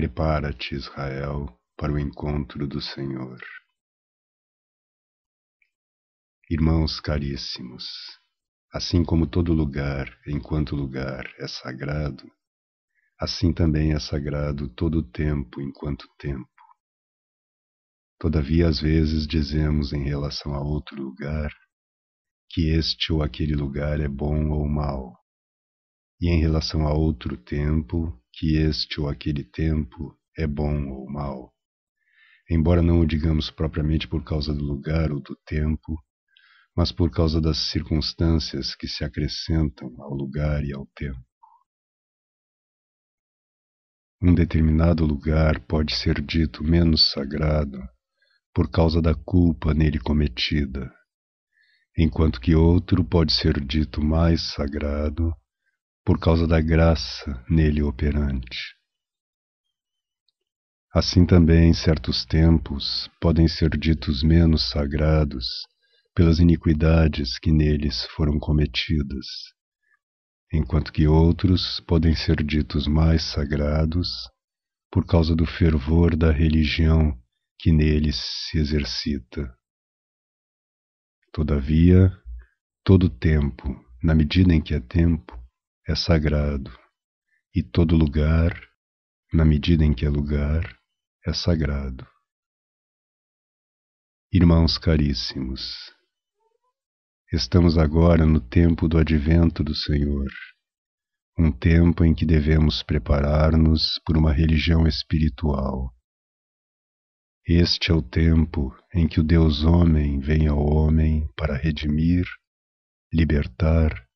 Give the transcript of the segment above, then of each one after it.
Prepara-te, Israel, para o encontro do Senhor. Irmãos caríssimos, assim como todo lugar, enquanto lugar, é sagrado, assim também é sagrado todo tempo enquanto tempo. Todavia, às vezes dizemos em relação a outro lugar que este ou aquele lugar é bom ou mau, e em relação a outro tempo que este ou aquele tempo é bom ou mau. Embora não o digamos propriamente por causa do lugar ou do tempo, mas por causa das circunstâncias que se acrescentam ao lugar e ao tempo. Um determinado lugar pode ser dito menos sagrado por causa da culpa nele cometida, enquanto que outro pode ser dito mais sagrado por causa da graça nele operante. Assim também certos tempos podem ser ditos menos sagrados pelas iniquidades que neles foram cometidas, enquanto que outros podem ser ditos mais sagrados por causa do fervor da religião que neles se exercita. Todavia, todo tempo, na medida em que é tempo, é sagrado, e todo lugar, na medida em que é lugar, é sagrado. Irmãos caríssimos, estamos agora no tempo do advento do Senhor, um tempo em que devemos preparar-nos por uma religião espiritual. Este é o tempo em que o Deus-Homem vem ao homem para redimir, libertar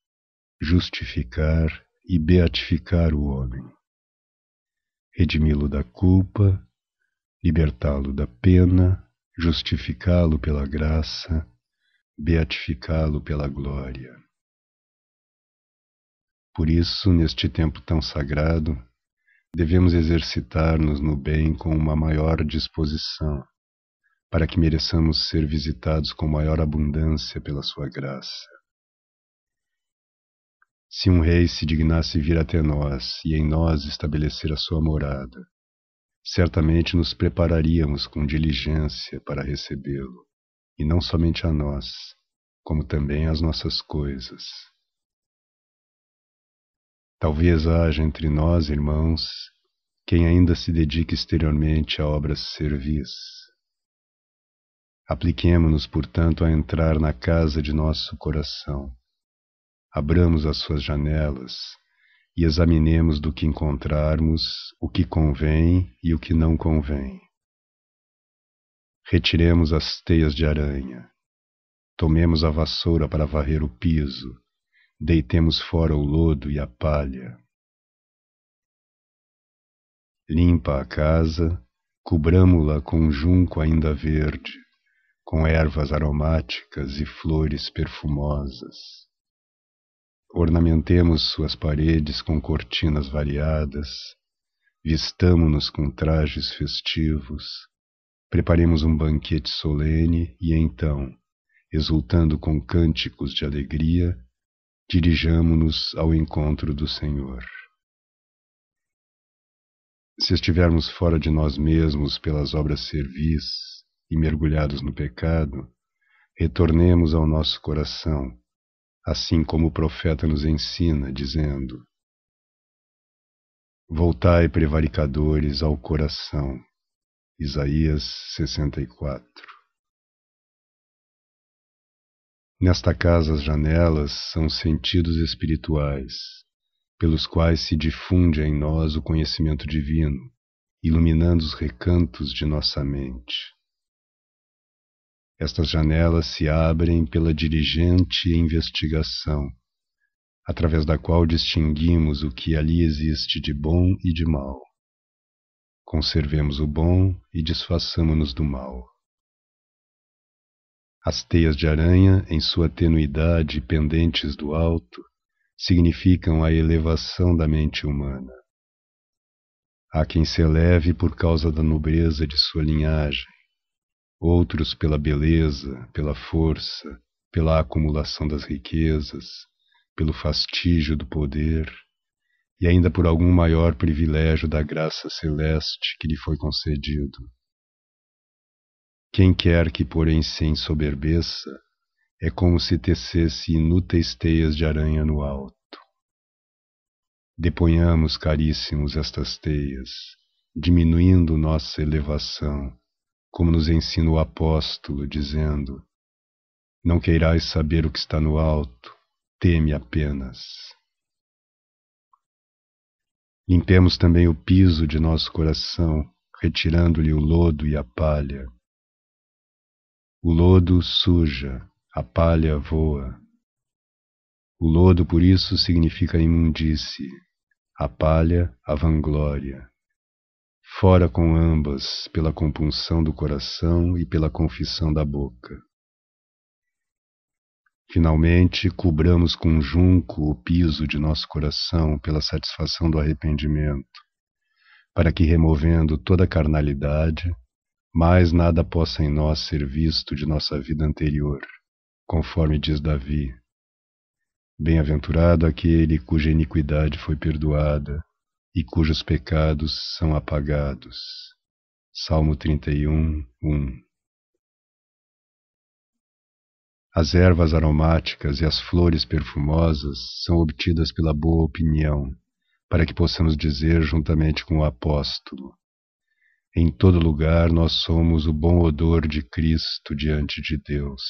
justificar e beatificar o homem, redimi-lo da culpa, libertá-lo da pena, justificá-lo pela graça, beatificá-lo pela glória. Por isso, neste tempo tão sagrado, devemos exercitar-nos no bem com uma maior disposição, para que mereçamos ser visitados com maior abundância pela Sua graça. Se um rei se dignasse vir até nós e em nós estabelecer a sua morada, certamente nos prepararíamos com diligência para recebê-lo, e não somente a nós, como também as nossas coisas. Talvez haja entre nós, irmãos, quem ainda se dedique exteriormente a obras servis. Apliquemo-nos, portanto, a entrar na casa de nosso coração abramos as suas janelas e examinemos do que encontrarmos o que convém e o que não convém. Retiremos as teias de aranha, tomemos a vassoura para varrer o piso, deitemos fora o lodo e a palha. Limpa a casa, cobramo la com um junco ainda verde, com ervas aromáticas e flores perfumosas Ornamentemos suas paredes com cortinas variadas, vistamo-nos com trajes festivos, preparemos um banquete solene e então, exultando com cânticos de alegria, dirijamo-nos ao encontro do Senhor. Se estivermos fora de nós mesmos pelas obras servis e mergulhados no pecado, retornemos ao nosso coração assim como o profeta nos ensina, dizendo: Voltai, prevaricadores, ao coração. Isaías 64. Nesta casa, as janelas são sentidos espirituais, pelos quais se difunde em nós o conhecimento divino, iluminando os recantos de nossa mente. Estas janelas se abrem pela dirigente investigação, através da qual distinguimos o que ali existe de bom e de mal. Conservemos o bom e desfaçamo-nos do mal. As teias de aranha, em sua tenuidade pendentes do alto, significam a elevação da mente humana. Há quem se eleve por causa da nobreza de sua linhagem, outros pela beleza, pela força, pela acumulação das riquezas, pelo fastígio do poder, e ainda por algum maior privilégio da graça celeste que lhe foi concedido. Quem quer que, porém, se ensoberbeça, é como se tecesse inúteis teias de aranha no alto. Deponhamos, caríssimos, estas teias, diminuindo nossa elevação, como nos ensina o apóstolo, dizendo: Não queirais saber o que está no alto, teme apenas. Limpemos também o piso de nosso coração, retirando-lhe o lodo e a palha. O lodo suja, a palha voa. O lodo, por isso, significa imundície, a palha, a vanglória fora com ambas pela compunção do coração e pela confissão da boca. Finalmente, cobramos com junco o piso de nosso coração pela satisfação do arrependimento, para que, removendo toda a carnalidade, mais nada possa em nós ser visto de nossa vida anterior, conforme diz Davi. Bem-aventurado aquele cuja iniquidade foi perdoada e cujos pecados são apagados. Salmo 31, 1 As ervas aromáticas e as flores perfumosas são obtidas pela boa opinião, para que possamos dizer juntamente com o apóstolo: Em todo lugar nós somos o bom odor de Cristo diante de Deus.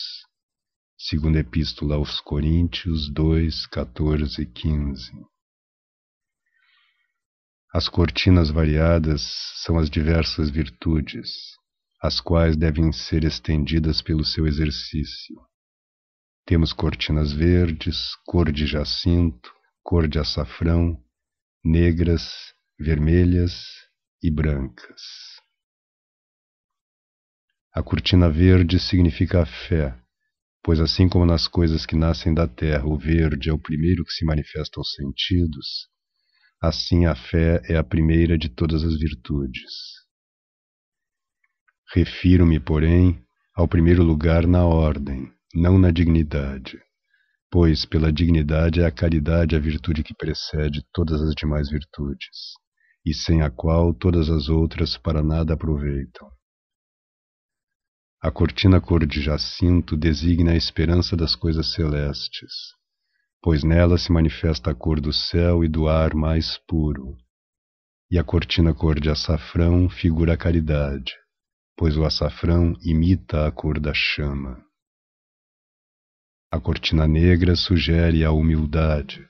Segunda Epístola aos Coríntios 2, 14 e 15 as cortinas variadas são as diversas virtudes, as quais devem ser estendidas pelo seu exercício. Temos cortinas verdes, cor de jacinto, cor de açafrão, negras, vermelhas e brancas. A cortina verde significa a fé, pois assim como nas coisas que nascem da terra o verde é o primeiro que se manifesta aos sentidos, Assim a fé é a primeira de todas as virtudes. Refiro-me, porém, ao primeiro lugar na ordem, não na dignidade, pois pela dignidade é a caridade a virtude que precede todas as demais virtudes, e sem a qual todas as outras para nada aproveitam. A cortina cor de jacinto designa a esperança das coisas celestes, pois nela se manifesta a cor do céu e do ar mais puro. E a cortina cor de açafrão figura a caridade, pois o açafrão imita a cor da chama. A cortina negra sugere a humildade,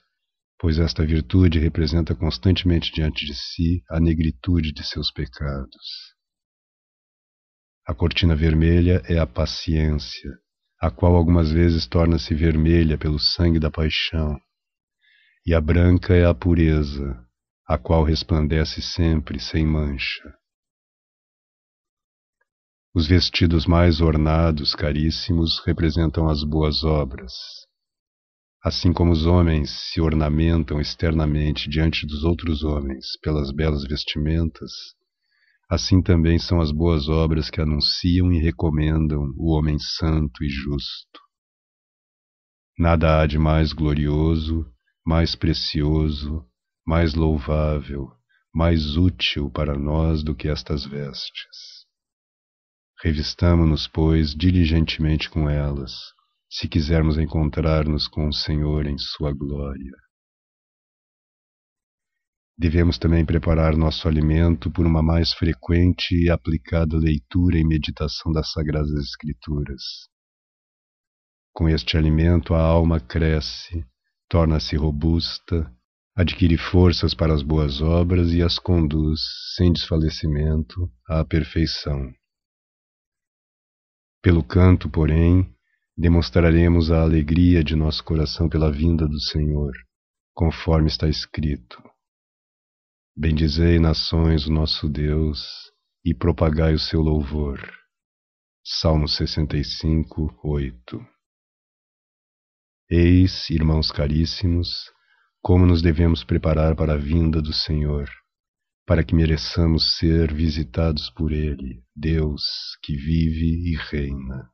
pois esta virtude representa constantemente diante de si a negritude de seus pecados. A cortina vermelha é a paciência, a qual algumas vezes torna-se vermelha pelo sangue da paixão, e a branca é a pureza, a qual resplandece sempre sem mancha. Os vestidos mais ornados, caríssimos, representam as boas obras. Assim como os homens se ornamentam externamente diante dos outros homens pelas belas vestimentas, assim também são as boas obras que anunciam e recomendam o homem santo e justo. Nada há de mais glorioso, mais precioso, mais louvável, mais útil para nós do que estas vestes. Revistamo-nos, pois, diligentemente com elas, se quisermos encontrar-nos com o Senhor em sua glória. Devemos também preparar nosso alimento por uma mais frequente e aplicada leitura e meditação das Sagradas Escrituras. Com este alimento, a alma cresce, torna-se robusta, adquire forças para as boas obras e as conduz, sem desfalecimento, à perfeição. Pelo canto, porém, demonstraremos a alegria de nosso coração pela vinda do Senhor, conforme está escrito. Bendizei, nações, o nosso Deus, e propagai o seu louvor. Salmo 65, 8 Eis, irmãos caríssimos, como nos devemos preparar para a vinda do Senhor, para que mereçamos ser visitados por Ele, Deus que vive e reina.